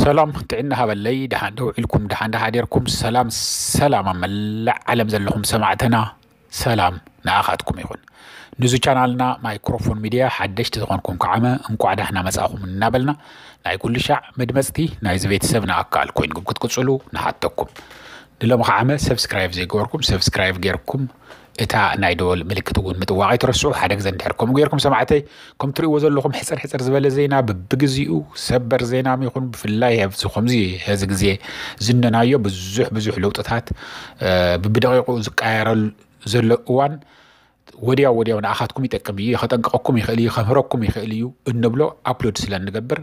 ሰላም ጥዕና ሃበለይ ድሓን ደው ኢልኩም ድሓን ድሓ ዴርኩም ሰላም ሰላም ኣብ መላእ ዓለም ዘለኹም ሰማዕትና ሰላም ንኣኻትኩም ይኹን ንዚ ቻናልና ማይክሮፎን ሚድያ ሓደሽቲ ዝኾንኩም ከዓመ እንቋዕ ዳሕና መፃእኹም እናበልና ናይ ኩሉ ሻዕ መድመፅቲ ናይዚ ቤተሰብ ንኣካል ኮይንኩም ክትቅፅሉ ንሓተኩም ንሎሚ ከዓመ ሰብስክራይብ ዘይገበርኩም ሰብስክራይብ ገይርኩም እታ ናይ ደወል ምልክት እውን ምጥዋቕ ኣይትረስዑ ሓደ ግዜ እንድሕር ከምኡ ገይርኩም ሰማዕተይ ከም ትርእይዎ ዘለኹም ሕፀር ሕፀር ዝበለ ዜና በብግዚኡ ሰበር ዜና ይኹን ብፍላይ ኣብዚ ከምዚ ሕዚ ግዜ ዝነናዮ ብዙሕ ብዙሕ ለውጥታት ብብደቂቁ ዝቀያረሉ ዘሎ እዋን ወዲያው ወዲያው ንኣኻትኩም ይጠቅም እዩ ከጠንቀቀኩም ይኽእል እዩ ከምህረኩም ይኽእል እዩ እንብሎ ኣፕሎድ ስለ ንገብር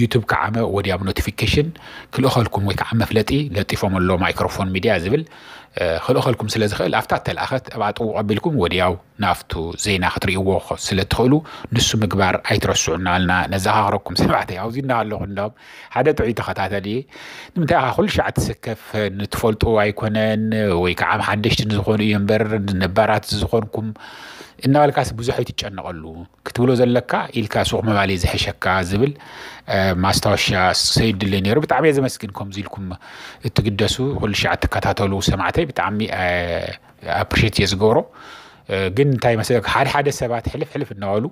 ዩቱብ ከዓመ ወዲያብ ኖቲፊኬሽን ክልእኸልኩም ወይ ከዓ መፍለጢ ለጢፎም ኣሎ ማይክሮፎን ሚድያ ዝብል ክልእኸልኩም ስለ ዝኽእል ኣብታ ተለኣኸት ኣብ ኣጥቕኡ ኣቢልኩም ወዲያው ናብቱ ዜና ክትርእይዎ ስለ እትኽእሉ ንሱ ምግባር ኣይትረስዑና ኣልና ነዘኻኽረኩም ሰባዕተይ ኣብዚ እናሃለኹ ሎም ሓደ ጥዑይ ተኸታተል እየ ንምንታይ ኻ ኩሉ ሻዕ ትስከፍ ንትፈልጡ ኣይኮነን ወይ ከዓ ሓደሽቲ ንዝኾኑ እዩ እምበር ነባራት ዝኮንኩም إن على كاس بزحية تجنا قالوا كتقولوا زلكا إلك سوق ما بالي زح شكا زبل ما استوش سيد اللي نير بتعمي إذا مسكنكم زيلكم تقدسوا كل شيء عتك تاتلو سمعتي بتعمي أبشيت يزجورو جن تاي مسألة حال حادث سبات حلف حلف إن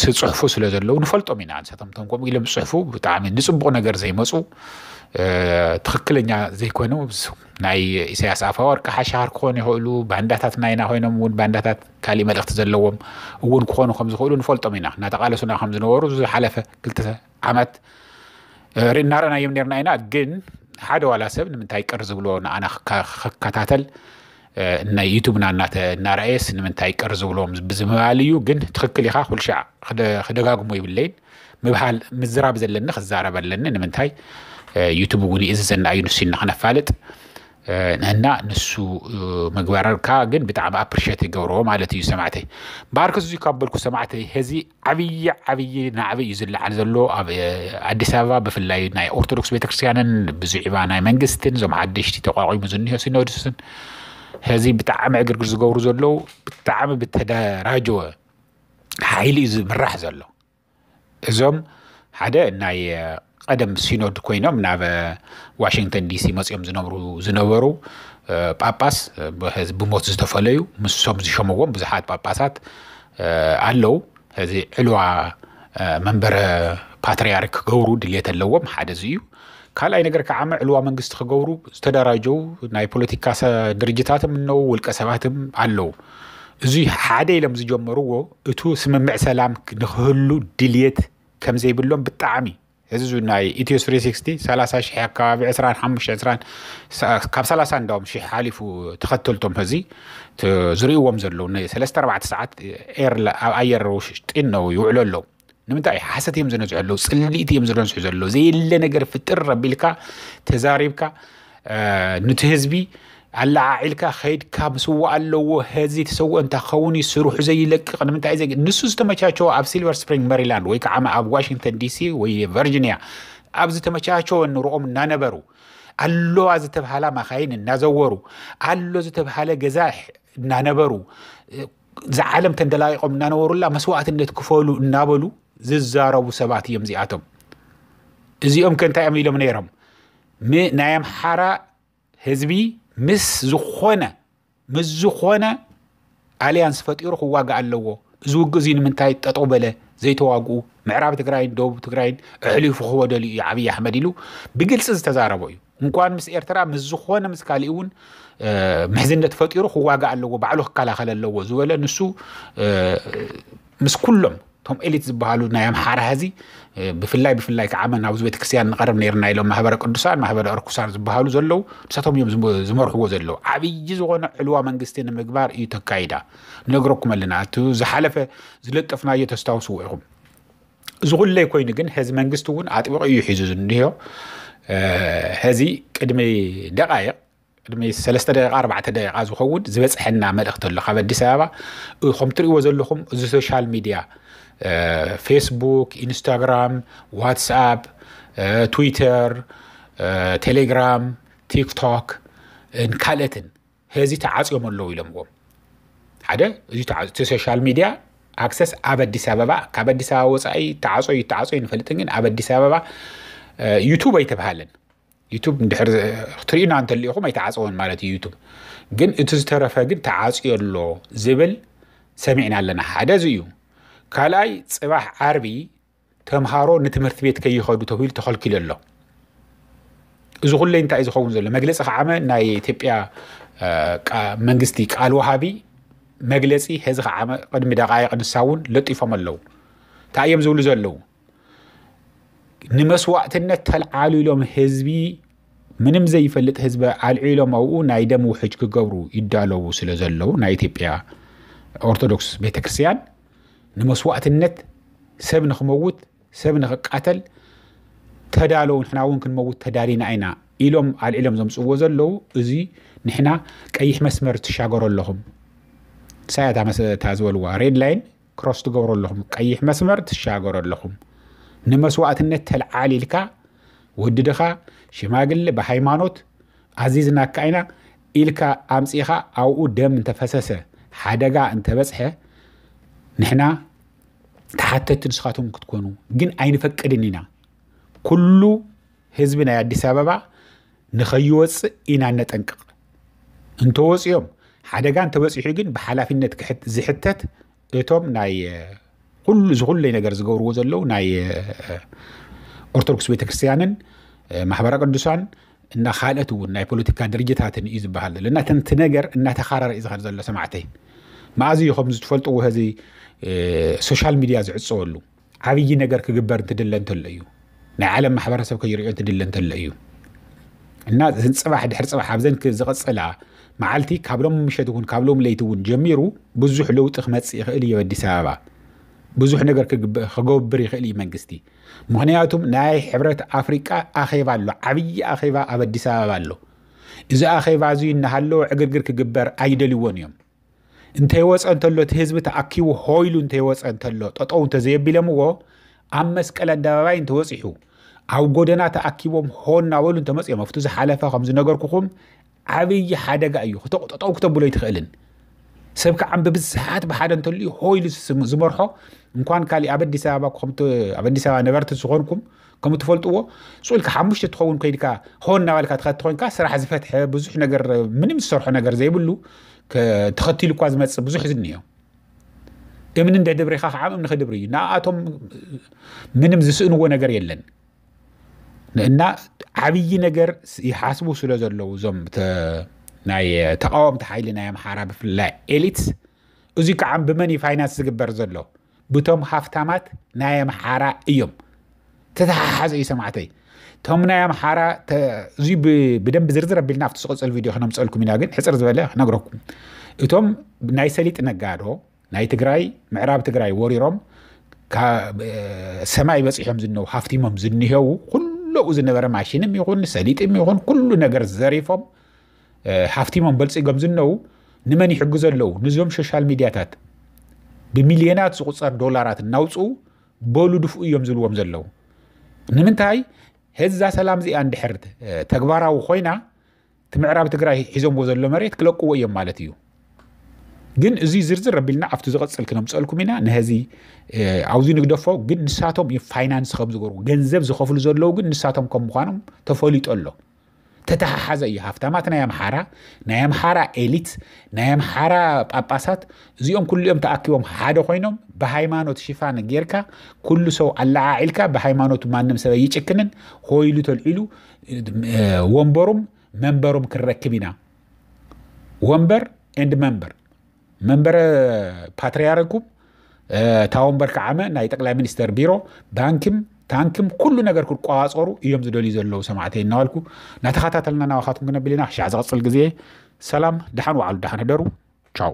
ዝፅሕፉ ስለ ዘለዉ ንፈልጦም ኢና ንሳቶም ከምኡ ኢሎም ዝፅሕፉ ብጣዕሚ ንፅቡቕ ነገር ዘይመፁ ትኽክለኛ ዘይኮኑ ናይ ኢሳያስ ኣፈወርቂ ሓሻሃር ክኾኑ ይኽእሉ ባንዳታት ናይና ኮይኖም እውን ባንዳታት ካሊእ መልእኽቲ ዘለዎም እውን ክኾኑ ከም ዝኽእሉ ንፈልጦም ኢና እናተቃለሱና ከም ዝነበሩ ዝሓለፈ ክልተ ዓመት እናረኣናዮም ነርና ኢና ግን ሓደ ዋላ ሰብ ንምንታይ ቅር ዝብሎ ንኣና ክከታተል ናይ ዩቱብና እናረአየስ ንምንታይ ቅር ዝብሎም ብዝምባል እዩ ግን ትኽክል ኢኻ ኩልሻዕ ክደጋግሞ ይብለይን ምብሃል ምዝራብ ዘለኒ ክዛረብ ኣለኒ ንምንታይ ዩቱብ እውን እዝዘና እዩ ንሱ ኢና ክነፋልጥ እና ንሱ ምግበረርካ ግን ብጣዕሚ ኣፕሪሽት ይገብርዎ ማለት እዩ ሰማዕተይ ባርክስ እዙ ካብ በልኩ ሰማዕተይ ሕዚ ዓብይ ዓብይ ንዓበይ እዩ ዝለዓል ዘሎ ኣብ ኣዲስ ኣበባ ብፍላይ ናይ ኦርቶዶክስ ቤተክርስትያንን ብዝዕባ ናይ መንግስትን ዞም ሓደሽቲ ተቋቂሙ ዝኒሄ ሲኖዶስን ሕዚ ብጣዕሚ ዕግርግር ዝገብሩ ዘለዉ ብጣዕሚ ብተደራጅወ ሓይሊ እዩ ዝምራሕ ዘሎ እዞም ሓደ ናይ ቀደም ሲኖድ ኮይኖም ናብ ዋሽንግተን ዲሲ መፂኦም ዝነብሩ ዝነበሩ ጳጳስ ብሞት ዝተፈለዩ ምሶም ዝሸምዎም ብዙሓት ጳጳሳት ኣለው ሕዚ ዕልዋ መንበረ ፓትርያርክ ክገብሩ ድሌት ኣለዎም ሓደ እዚ እዩ ካልኣይ ነገር ከዓ ዕልዋ መንግስቲ ክገብሩ ዝተደራጀው ናይ ፖለቲካ ድርጅታትም እነዉ ውልቀ ሰባትም ኣለዉ እዚ ሓደ ኢሎም ዝጀመርዎ እቱ ስምምዕ ሰላም ንክህሉ ድልየት ከም ዘይብሎም ብጣዕሚ ህዝቢ ናይ ኢትዮ 360 30 ሽሕ ኣካባቢ 25 ካብ 30 እንዳዎም ሽሕ ሓሊፉ ተኸተልቶም ህዚ ዝርእዎም ዘለዉ 34 ሰዓት ኣብ ኣየር ውሽጢ ነው ይውዕሉ ኣለዉ ንምንታይ እዩ ሓሰት እዮም ዘነፅዑ ኣለዉ ፅሊእቲ እዮም ዝነፅዑ ዘለዉ ዘየለ ነገር ፍጥር ኣቢልካ ተዛሪብካ ነቲ ህዝቢ ኣለዓዒልካ ከይድካ ምስዋ ኣለዎ ህዚ ተሰውኦ እንታክኸውን እዩ ስሩሑ ዘይለቅቕ ንምንታይ ዘ ንሱ ዝተመቻቸወ ኣብ ሲልቨር ስፕሪንግ ሜሪላንድ ወይ ከዓ ኣብ ዋሽንግተን ዲሲ ወይ ቨርጂንያ ኣብ ዝተመቻቸወ ንርኦም እናነበሩ ኣለዋ ዝተባሃላ መኻይን እናዘወሩ ኣሎ ዝተባሃለ ገዛ እናነበሩ ዝዓለም ተንደላቂቆም እናነበሩላ መስዋእትነት ክፈሉ እናበሉ ዝዛረቡ ሰባት እዮም እዚኣቶም እዚኦም ከ እንታይ እዮም ኢሎም ነይሮም ናይ ኣምሓራ ህዝቢ ምስ ዝኾነ ምስ ዝኾነ ኣልያንስ ፈጢሩ ክዋጋእ ኣለዎ እዚ ውግእ እዚ ንምንታይ ጠጠው በለ ዘይተዋግኡ ምዕራብ ትግራይን ደቡብ ትግራይን ኣሕሊፉ ክወደልዩ እዩ ዓብዪ ኣሕመድ ኢሉ ብግልፂ ዝተዛረቦ እዩ እንኳን ምስ ኤርትራ ምስ ዝኾነ ምስ ካሊእ እውን ምሕዝነት ፈጢሩ ክዋጋእ ኣለዎ ባዕሉ ክከላኸል ኣለዎ ዝበለ ንሱ ምስ ኩሎም هم إليت زبهالو نايا محارة هزي بفلاي بفلاي كعمل نعوز بيت كسيان نقرب نيرنا إلو مهبر قدسان مهبر أركسان زبهالو زلو تساتهم يوم زمرحو زلو عبي يجزغون علوا من قستين مقبار إيو تكايدا نقركم اللي ناتو زحالفة زلت أفنا يتستاو سوئهم زغول لي كوين نقن هزي من قستوون عاتبو إيو حيزوزن ديو هزي كدمي دقائق قدمي سلسة دقيقة أربعة دقيقة زخود زبس حنا مدخت اللي خبر دي سابا وزلهم زي ميديا ፌስቡክ፣ ኢንስታግራም፣ ዋትስአፕ፣ ትዊተር፣ ቴሌግራም፣ ቲክቶክ ካልኦትን ህዚ ተዓፅዮም ኣለዉ ኢሎምዎም ሓደ እዚ እቲ ሶሻል ሚድያ ኣክሰስ ኣብ ኣዲስ ኣበባ ካብ ኣዲስ ኣበባ ወፃኢ ተዓፀዩ ተዓፀዩ ንፈልጥን ግን ኣብ ኣዲስ ኣበባ ዩቱብ ኣይተባሃለን ዩቱብ ንድሕር ክትሪኡና እንተልኢኹም ኣይተዓፀውን ማለት እዩ ዩቱብ ግን እቲ ዝተረፈ ግን ተዓፅዮ ኣሎ ዝብል ሰሚዕና ኣለና ሓደ እዚ እዩ كالاي صباح عربي تمهارو نتمرت بيت كي يخدو تهويل تخل كل الله إذا كل أنت عايز خون زل مجلس عامة ناي تبيا منجستي قال وهابي مجلسي هذا عامة قد مدعاي قد ساون لطيف ملو تعيم زول زلو نمس وقت النت هل عالو لهم حزبي من مزي فلت حزب على علم او نايدم وحج كجورو يدالو سلازلو نايتيبيا اورثودوكس بيتا كريستيان ንመስዋእትነት ሰብ ንክመውት ሰብ ንክቃተል ተዳለው ንሕና እውን ክንመውት ተዳሊና ኢና ኢሎም ኣልዒሎም ዘምፅዎ ዘለው እዚ ንሕና ቀይሕ መስመር ትሻገሮ ኣለኹም ሳያታ ዝበልዋ ሬድ ላይን ክሮስ ትገብሩ ኣለኹም ቀይሕ መስመር ትሻገሮ ኣለኹም ንመስዋእትነት ተልዓሊልካ ወዲ ድኻ ሽማግሊ ብሃይማኖት ኣዚዝናካ ኢና ኢልካ ኣምፂኢኻ ኣብኡ ደም እንተፈሰሰ ሓደጋ እንተበፅሐ ንሕና ተሓተቲ ንስኻትኩም ክትኮኑ ግን ኣይንፈቅድን ኢና ኩሉ ህዝቢ ናይ ኣዲስ ኣበባ ንኸይወፅእ ኢና ነጠንቅቕ እንተወፂኦም ሓደጋ እንተበፂሑ ግን ብሓላፍነት ዝሕተት እቶም ናይ ዝኩለይ ነገር ዝገብርዎ ዘለው ናይ ኦርቶዶክስ ቤተክርስትያንን ማሕበረ ቅዱሳን እና ካልኦት እውን ናይ ፖለቲካ ድርጅታትን እዩ ዝበሃል ዘሎ እና ተንቲ ነገር እናተኻረረ እዩ ዝኸድ ዘሎ ሰማዕተይ መኣዝዩ ከም ዝትፈልጥዎ ህዚ ሶሻል ሚድያ ዝዕፅወሉ ዓብዪ ነገር ክግበር እንትድለ እንተሎ እዩ ናይ ዓለም ማሕበረሰብ ከይርዮ እንትድለ እንተሎ እዩ እና ህንፅባሕ ድሕር ፅባሕ ኣብዘን ዝቐፅላ መዓልቲ ካብ ሎም ምሸት እውን ካብ ሎም ለይቲ እውን ጀሚሩ ብዙሕ ለውጢ ክመፅእ ይኽእል እዩ ኣዲስ ኣበባ ብዙሕ ነገር ክገብር ይኽእል እዩ መንግስቲ ምክንያቱም ናይ ሕብረት ኣፍሪቃ ኣኼባ ኣሎ ዓብዪ ኣኼባ ኣብ ኣዲስ ኣበባ ኣሎ እዚ ኣኼባ እዚ እናሃለወ ዕግርግር ክግበር ኣይደልይዎን እዮም እንተይወፀ እንተሎ እቲ ህዝቢ ተኣኪቡ ሆይሉ እንተይወፀ እንተሎ ጠጠው እንተዘየቢሎምዎ ኣብ መስቀል ኣደባባይ እንተወፂሑ ኣብ ጎደና ተኣኪቦም ሆ እናበሉ እንተመፅኦም ኣብቲ ዝሓለፈ ከም ዝነገርኩኹም ዓብይ ሓደጋ እዩ ጠጠው ክተብሎ ይትኽእልን ሰብ ከዓ ብብዝሓት ብሓደ እንተልዩ ሆይሉ ዝመርሖ እንኳን ካሊእ ኣብ ኣዲስ ኣበባ ኣብ ኣዲስ ኣበባ ነበርቲ ዝኾንኩም ከም ትፈልጥዎ ፅኢልካ ሓሙሽተ ትኸውን ኮይድካ ሆ እናበልካ ትኸቲ ኮይንካ ስራሕ ዝፈትሐ ብዙሕ ነገር ምንም ዝሰርሖ ነገር ዘይብሉ ተኸቲሉ እኳ ዝመፅእ ብዙሕ ዝኒሄ እምን እንድሕ ድብሪ ኢኻ ከዓ እምኒ ክድብሪ እዩ ንኣቶም ምንም ዝስእንዎ ነገር የለን እና ዓብይ ነገር ይሓስቡ ስለ ዘለዉ እዞም ናይ ተቃወምቲ ሓይሊ ናይ ኣምሓራ ብፍላይ ኤሊት እዚ ከዓ ብመን ፋይናንስ ዝግበር ዘሎ ብቶም ሃፍታማት ናይ ኣምሓራ እዮም ተተሓሓዘ እዩ ሰማዕተይ እቶም ናይ ኣምሓራ እዙ ብደንብ ዝርዝር ኣቢልና ኣብቲ ዝቕፅል ቪድዮ ክነምፀልኩም ኢና ግን ሕፅር ዝበለ ክነግረኩም እቶም ናይ ሰሊጥ ነጋዶ ናይ ትግራይ ምዕራብ ትግራይ ወሪሮም ሰማይ በፂሖም ዝነው ሃፍቲሞም ዝንሄው ኩሉኡ ዝነበረ ማሽንም ይኹን ሰሊጥም ይኹን ኩሉ ነገር ዘሪፎም ሃፍቲሞም በልፂጎም ዝነው ንመን ይሕግዙ ኣለው ንዞም ሶሻል ሚድያታት ብሚልዮናት ዝቁፀር ዶላራት እናውፅኡ በሉ ድፍኡ እዮም ዝብልዎም ዘለው ንምንታይ ህዛ ሰላም እዚኣ እንድሕር ተግባራዊ ኮይና እቲ ምዕራብ ትግራይ ሒዞምዎ ዘሎ መሬት ክለቅዎ እዮም ማለት እዩ ግን እዚ ዝርዝር ኣቢልና ኣብቲ ዝቐፅል ክነምፀልኩም ኢና ንህዚ ኣብዚ ንግደፎ ግን ንሳቶም ፋይናንስ ከም ዝገብሩ ገንዘብ ዝኸፍሉ ዘለዉ ግን ንሳቶም ከም ምኳኖም ተፈሊጡ ኣሎ ተተሓሓዘ እዩ ሃፍታማት ናይ ኣምሓራ ናይ ኣምሓራ ኤሊት ናይ ኣምሓራ ጳጳሳት እዚኦም ኩሉኦም ተኣኪቦም ሓደ ኮይኖም ብሃይማኖት ሽፋን ጌርካ ኩሉ ሰው ኣለዓዒልካ ብሃይማኖቱ ማንም ሰብ ይጭክንን ኮይሉ ተልዒሉ ወንበሩም መንበሩም ክንረክብ ኢና ወንበር ኤንድ መንበር መንበረ ፓትርያርኩም እታ ወንበር ከዓመ ናይ ጠቅላይ ሚኒስተር ቢሮ ባንኪም ታንክም ኩሉ ነገር ክቋፀሩ እዮም ዝደልዩ ዘለዉ ሰማዕተይ እናበልኩ ናተኸታተልና ናባኻትኩም ክነብል ኢና ሻዕ ዝቐፅል ግዜ ሰላም ድሓን ባዕሉ ድሓን ህደሩ ቻው